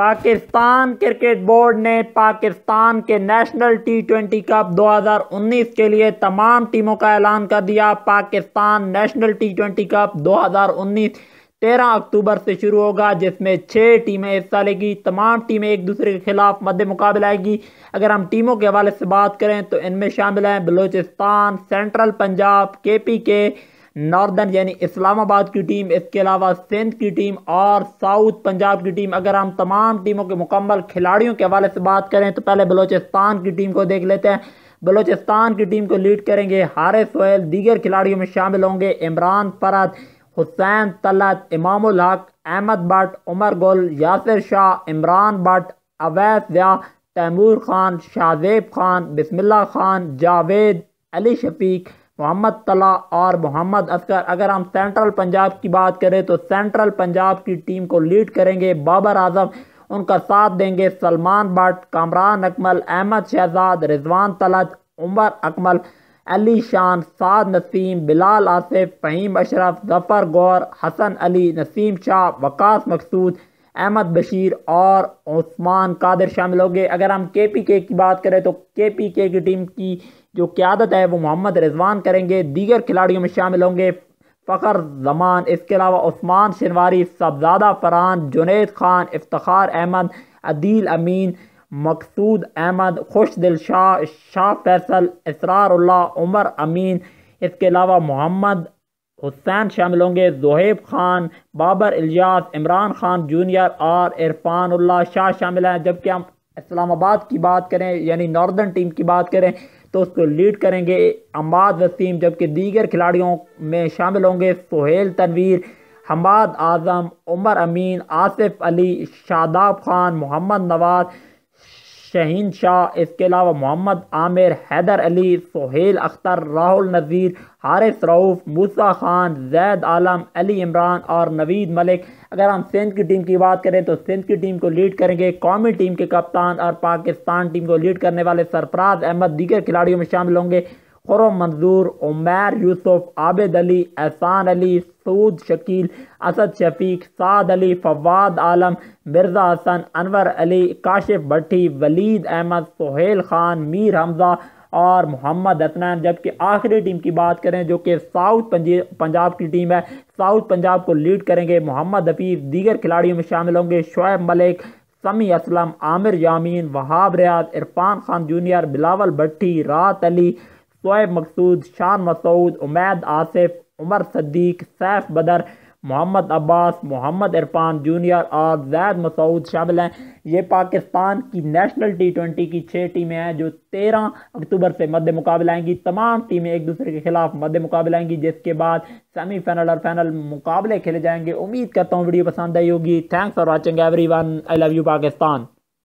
Pakistan cricket board ने पाकिस्तान के national T twenty cup 2019 के लिए तमाम टीमों का ऐलान कर दिया Pakistan national T twenty cup 2019 13 अक्टूबर से शुरू होगा जिसमें छः टीमें हिस्सा लेगी तमाम टीमें एक दूसरे के खिलाफ मद्द मुकाबला आएगी अगर हम टीमों के हवाले से बात करें तो इनमें शामिल हैं बलूचिस्तान सेंट्रल पंजाब के पी के नॉर्दर्न यानी इस्लामाबाद की टीम इसके अलावा सिंध की टीम और साउथ पंजाब की टीम अगर हम तमाम टीमों के मुकम्मल खिलाड़ियों के हवाले से बात करें तो पहले बलोचिस्तान की टीम को देख लेते हैं बलोचिस्तान की टीम को लीड करेंगे हारे सोहेल दीगर खिलाड़ियों में शामिल होंगे इमरान परत हुसैन तलत इमाम हक अहमद भट्ट उमर गुल यासिर शाह इमरान भट्ट अवैस या तैमूर खान शाहजेब खान बिस्मिल्ला खान जावेद अली शफीक मोहम्मद तला और मोहम्मद असगर अगर हम सेंट्रल पंजाब की बात करें तो सेंट्रल पंजाब की टीम को लीड करेंगे बाबर आजम उनका साथ देंगे सलमान भट्ट कामरान अकमल अहमद शहजाद रिजवान तलत उमर अकमल अली शान साद नसीम बिलाल आसिफ फ़हीम अशरफ जफ़र गौर हसन अली नसीम शाह वकास मकसूद अहमद बशीर और उस्मान कादिर शामिल होंगे अगर हम के पी के की बात करें तो के पी के की टीम की जो क्यादत है वो मोहम्मद रिजवान करेंगे दीगर खिलाड़ियों में शामिल होंगे फ़खर जमान इसके अलावा उस्मान शनवारी सबजादा फरहान जुनेद खान इफ्तार अहमद अदील अमीन मकसूद अहमद खुश दिल शाह शाह फैसल इसरारल्ला उमर अमीन इसके अलावा मोहम्मद हुसैन शामिल होंगे जोहेब खान बाबर इलियास इमरान खान जूनियर और इरफानुल्ला शाह शामिल हैं जबकि हम इस्लामाबाद की बात करें यानी नॉर्दर्न टीम की बात करें तो उसको लीड करेंगे अम्बाद वसीम जबकि दीगर खिलाड़ियों में शामिल होंगे सोहेल तनवीर हमाद आजम उमर अमीन आसिफ अली शादाब खान मोहम्मद नवाज़ शहीन शाह इसके अलावा मोहम्मद आमिर हैदर अली सोहेल अख्तर राहुल नज़ीर हारिस रऊफ़ मूसा खान जैद आलम अली इमरान और नवीद मलिक अगर हम सिंध की टीम की बात करें तो सिंध की टीम को लीड करेंगे कौमी टीम के कप्तान और पाकिस्तान टीम को लीड करने वाले सरफराज अहमद दीगर खिलाड़ियों में शामिल होंगे खुरम मंजूर उमैर यूसुफ आबिद अली एहसान अली सूद शकील असद शफीक साद अली फवाद आलम मिर्ज़ा हसन अनवर अली काशिफ भट्टी वलीद अहमद सोहेल खान मीर हमज़ा और मोहम्मद हसनैन जबकि आखिरी टीम की बात करें जो कि साउथ पंजाब की टीम है साउथ पंजाब को लीड करेंगे मोहम्मद हफीफ दीगर खिलाड़ियों में शामिल होंगे शोएब मलिक समी असलम आमिर यामीन वहाब रियाज इरफान खान जूनियर बिलावल भट्टी रात अली शोएब मकसूद शान मसूद उमैद आसिफ उमर सद्दीक सैफ बदर मोहम्मद अब्बास मोहम्मद इरफान जूनियर और जैद मसूद शामिल हैं ये पाकिस्तान की नेशनल टी ट्वेंटी की छः टीमें हैं जो तेरह अक्टूबर से मध्य मुकाबला आएंगी तमाम टीमें एक दूसरे के खिलाफ मध्य मुकाबला आएंगी जिसके बाद सेमीफाइनल और फाइनल मुकाबले खेले जाएंगे उम्मीद करता हूँ वीडियो पसंद आई होगी thanks for watching everyone I love you Pakistan